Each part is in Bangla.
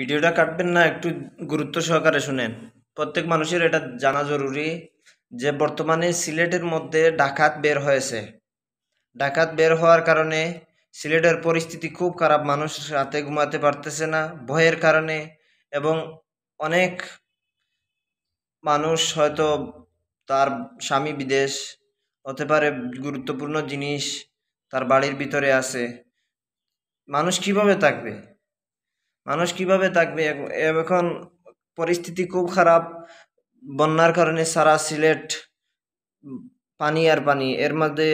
ভিডিওটা কাটবেন না একটু গুরুত্ব সহকারে শুনেন প্রত্যেক মানুষের এটা জানা জরুরি যে বর্তমানে সিলেটের মধ্যে ডাকাত বের হয়েছে ডাকাত বের হওয়ার কারণে সিলেটের পরিস্থিতি খুব খারাপ মানুষ রাতে ঘুমাতে পারতেছে না ভয়ের কারণে এবং অনেক মানুষ হয়তো তার স্বামী বিদেশ হতে পারে গুরুত্বপূর্ণ জিনিস তার বাড়ির ভিতরে আছে মানুষ কিভাবে থাকবে মানুষ কিভাবে থাকবে এখন পরিস্থিতি খুব খারাপ বন্যার কারণে সারা সিলেট পানি আর পানি এর মধ্যে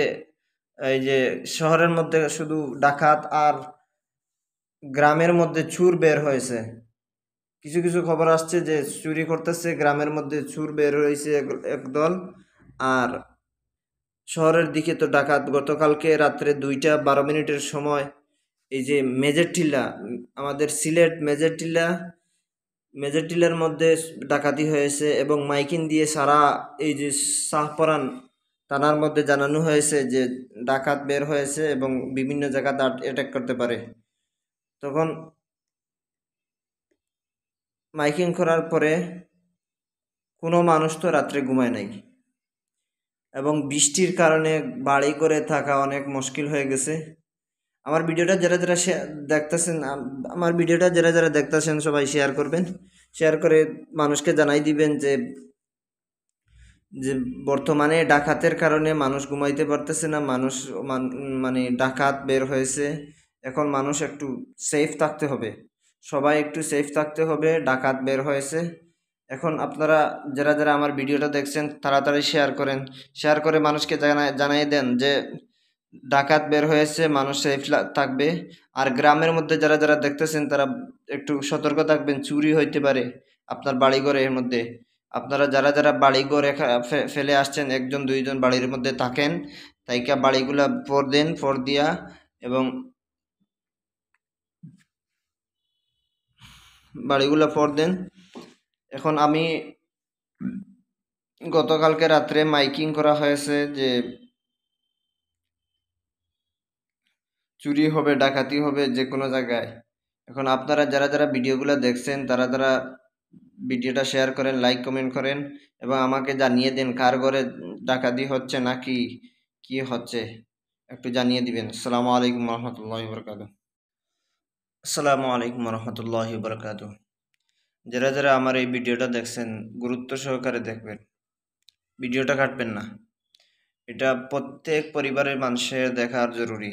এই যে শহরের মধ্যে শুধু ডাকাত আর গ্রামের মধ্যে চুর বের হয়েছে কিছু কিছু খবর আসছে যে চুরি করতেছে গ্রামের মধ্যে চুর বের হয়েছে একদল আর শহরের দিকে তো ডাকাত গতকালকে রাত্রে দুইটা বারো মিনিটের সময় এই যে মেজের টিলা আমাদের সিলেট মেজের টিলা মেজের টিলার মধ্যে ডাকাতি হয়েছে এবং মাইকিন দিয়ে সারা এই যে শাহপরান থানার মধ্যে জানানো হয়েছে যে ডাকাত বের হয়েছে এবং বিভিন্ন জায়গা অ্যাটাক করতে পারে তখন মাইকিং করার পরে কোনো মানুষ তো রাত্রে ঘুমায় নাই এবং বৃষ্টির কারণে বাড়ি করে থাকা অনেক মুশকিল হয়ে গেছে আমার ভিডিওটা যারা যারা দেখতেছেন আমার ভিডিওটা যারা যারা দেখতেছেন সবাই শেয়ার করবেন শেয়ার করে মানুষকে জানাই দিবেন যে যে বর্তমানে ডাকাতের কারণে মানুষ ঘুমাইতে পারতেছে না মানুষ মানে ডাকাত বের হয়েছে এখন মানুষ একটু সেফ থাকতে হবে সবাই একটু সেফ থাকতে হবে ডাকাত বের হয়েছে এখন আপনারা যারা যারা আমার ভিডিওটা দেখছেন তাড়াতাড়ি শেয়ার করেন শেয়ার করে মানুষকে জানাই জানাই দেন যে ডাকাত বের হয়েছে মানুষ সেফ থাকবে আর গ্রামের মধ্যে যারা যারা দেখতেছেন তারা একটু সতর্ক থাকবেন চুরি হইতে পারে আপনার বাড়িঘরের মধ্যে আপনারা যারা যারা বাড়িঘর ফেলে আসছেন একজন দুইজন বাড়ির মধ্যে থাকেন তাইকা বাড়িগুলা পর দেন পর দিয়া এবং বাড়িগুলা পর দেন এখন আমি গতকালকে রাত্রে মাইকিং করা হয়েছে যে চুরি হবে ডাকাতি হবে যে কোনো জায়গায় এখন আপনারা যারা যারা ভিডিওগুলো দেখছেন তারা তারা ভিডিওটা শেয়ার করেন লাইক কমেন্ট করেন এবং আমাকে জানিয়ে দেন কার ঘরে ডাকাতি হচ্ছে নাকি কি হচ্ছে একটু জানিয়ে দিবেন আসসালামু আলাইকুম রহমতুল্লাহ বরকাত আসসালামু আলাইকুম রহমতুল্লাহ বরকাত যারা যারা আমার এই ভিডিওটা দেখছেন গুরুত্ব সহকারে দেখবেন ভিডিওটা কাটবেন না এটা প্রত্যেক পরিবারের মানুষের দেখার জরুরি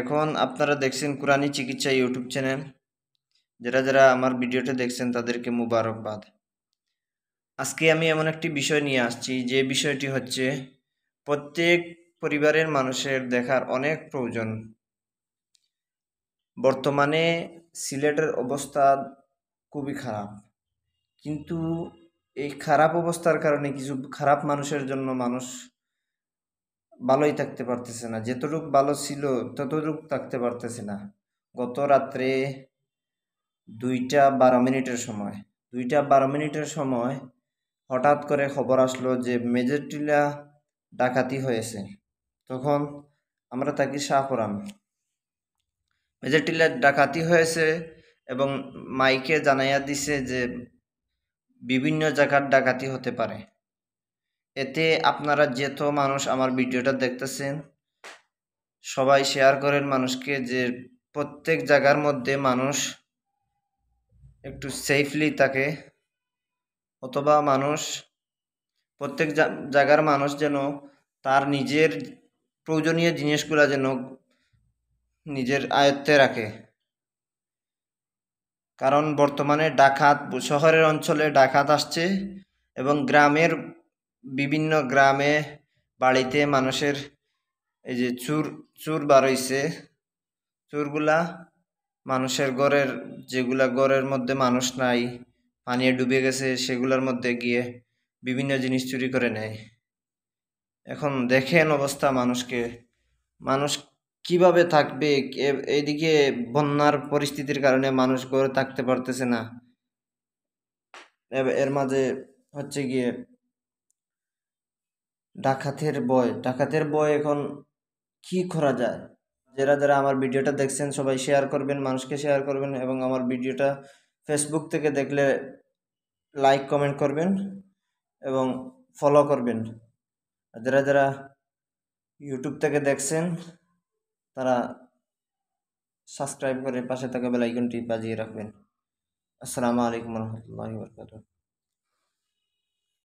এখন আপনারা দেখছেন কোরআনি চিকিৎসা ইউটিউব চ্যানেল যারা যারা আমার ভিডিওটি দেখছেন তাদেরকে মুবারকবাদ আজকে আমি এমন একটি বিষয় নিয়ে আসছি যে বিষয়টি হচ্ছে প্রত্যেক পরিবারের মানুষের দেখার অনেক প্রয়োজন বর্তমানে সিলেটের অবস্থা খুবই খারাপ কিন্তু এই খারাপ অবস্থার কারণে কিছু খারাপ মানুষের জন্য মানুষ ভালোই থাকতে পারতেছে না যেতটুক ভালো ছিল ততটুক থাকতে পারতেছে না গত রাত্রে দুইটা বারো মিনিটের সময় দুইটা বারো মিনিটের সময় হঠাৎ করে খবর আসলো যে মেজর টিলা ডাকাতি হয়েছে তখন আমরা থাকি শাহপুরাম মেজর টিলা ডাকাতি হয়েছে এবং মাইকে জানাইয়া দিছে যে বিভিন্ন জায়গার ডাকাতি হতে পারে এতে আপনারা যেত মানুষ আমার ভিডিওটা দেখতেছেন সবাই শেয়ার করেন মানুষকে যে প্রত্যেক জায়গার মধ্যে মানুষ একটু সেফলি থাকে অথবা মানুষ প্রত্যেক জায়গার মানুষ যেন তার নিজের প্রয়োজনীয় জিনিসগুলো যেন নিজের আয়ত্তে রাখে কারণ বর্তমানে ডাকাত শহরের অঞ্চলে ডাকাত আসছে এবং গ্রামের বিভিন্ন গ্রামে বাড়িতে মানুষের এই যে চুর চুর বার হইছে চুরগুলা মানুষের ঘরের যেগুলা ঘরের মধ্যে মানুষ নাই পানিয়ে ডুবে গেছে সেগুলোর মধ্যে গিয়ে বিভিন্ন জিনিস চুরি করে নেয় এখন দেখেন অবস্থা মানুষকে মানুষ কিভাবে থাকবে এদিকে বন্যার পরিস্থিতির কারণে মানুষ ঘরে থাকতে পারতেছে না এর মাঝে হচ্ছে গিয়ে ডাকাতের বয় ডাকাতের বয় এখন কি করা যায় যারা যারা আমার ভিডিওটা দেখছেন সবাই শেয়ার করবেন মানুষকে শেয়ার করবেন এবং আমার ভিডিওটা ফেসবুক থেকে দেখলে লাইক কমেন্ট করবেন এবং ফলো করবেন যারা যারা ইউটিউব থেকে দেখছেন তারা সাবস্ক্রাইব করে পাশে থাকা বেলাইকনটি বাজিয়ে রাখবেন আসসালামু আলাইকুম রহমতুল্লাহ বরকাত